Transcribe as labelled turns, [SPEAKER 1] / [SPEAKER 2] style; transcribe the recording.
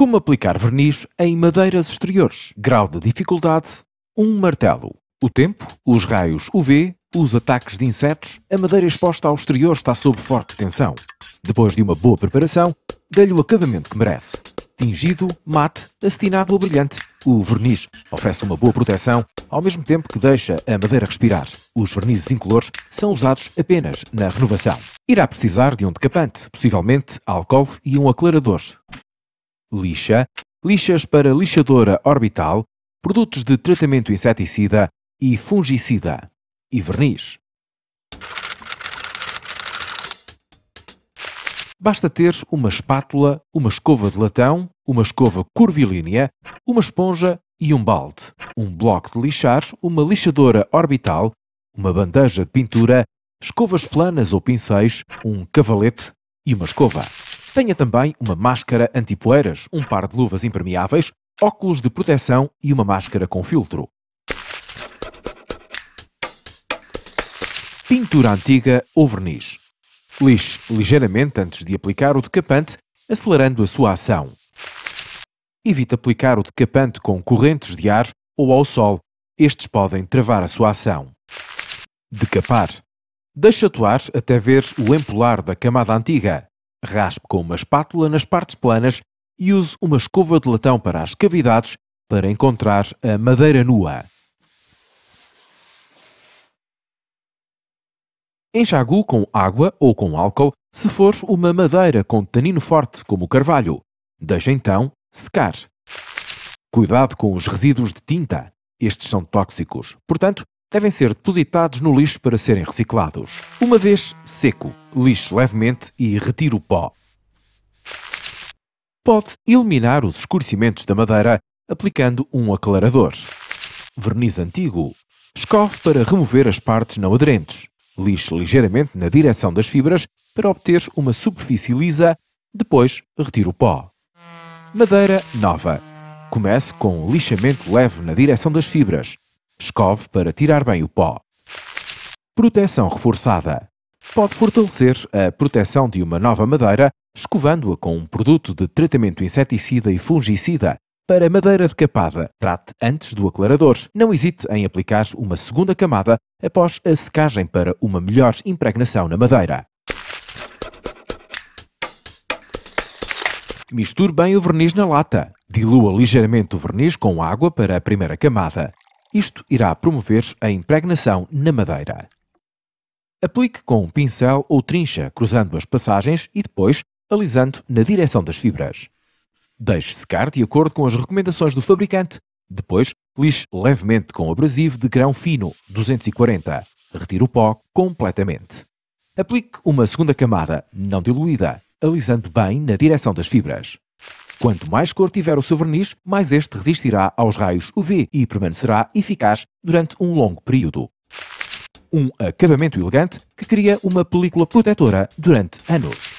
[SPEAKER 1] Como aplicar verniz em madeiras exteriores? Grau de dificuldade: um martelo. O tempo, os raios UV, os ataques de insetos, a madeira exposta ao exterior está sob forte tensão. Depois de uma boa preparação, dê-lhe o acabamento que merece. Tingido, mate, acetinado ou brilhante, o verniz oferece uma boa proteção, ao mesmo tempo que deixa a madeira respirar. Os vernizes incolores são usados apenas na renovação. Irá precisar de um decapante, possivelmente álcool e um aclarador lixa, lixas para lixadora orbital, produtos de tratamento inseticida e fungicida e verniz. Basta ter uma espátula, uma escova de latão, uma escova curvilínea, uma esponja e um balde, um bloco de lixar, uma lixadora orbital, uma bandeja de pintura, escovas planas ou pincéis, um cavalete e uma escova. Tenha também uma máscara antipoeiras, um par de luvas impermeáveis, óculos de proteção e uma máscara com filtro. Pintura antiga ou verniz. Lixe ligeiramente antes de aplicar o decapante, acelerando a sua ação. Evite aplicar o decapante com correntes de ar ou ao sol, estes podem travar a sua ação. Decapar. Deixe atuar até ver o empolar da camada antiga raspe com uma espátula nas partes planas e use uma escova de latão para as cavidades para encontrar a madeira nua. Enxague com água ou com álcool se for uma madeira com tanino forte, como o carvalho. Deixe então secar. Cuidado com os resíduos de tinta. Estes são tóxicos, portanto, devem ser depositados no lixo para serem reciclados. Uma vez seco, lixe levemente e retire o pó. Pode eliminar os escurecimentos da madeira aplicando um aclarador. Verniz antigo. Escove para remover as partes não aderentes. Lixe ligeiramente na direção das fibras para obter uma superfície lisa, depois retire o pó. Madeira nova. Comece com um lixamento leve na direção das fibras. Escove para tirar bem o pó. Proteção reforçada pode fortalecer a proteção de uma nova madeira escovando-a com um produto de tratamento inseticida e fungicida. Para madeira decapada, trate antes do aclarador. Não hesite em aplicar uma segunda camada após a secagem para uma melhor impregnação na madeira. Misture bem o verniz na lata. Dilua ligeiramente o verniz com água para a primeira camada. Isto irá promover a impregnação na madeira. Aplique com um pincel ou trincha, cruzando as passagens e depois alisando na direção das fibras. Deixe secar de acordo com as recomendações do fabricante. Depois, lixe levemente com abrasivo de grão fino 240. Retire o pó completamente. Aplique uma segunda camada, não diluída, alisando bem na direção das fibras. Quanto mais cor tiver o seu verniz, mais este resistirá aos raios UV e permanecerá eficaz durante um longo período um acabamento elegante que cria uma película protetora durante anos.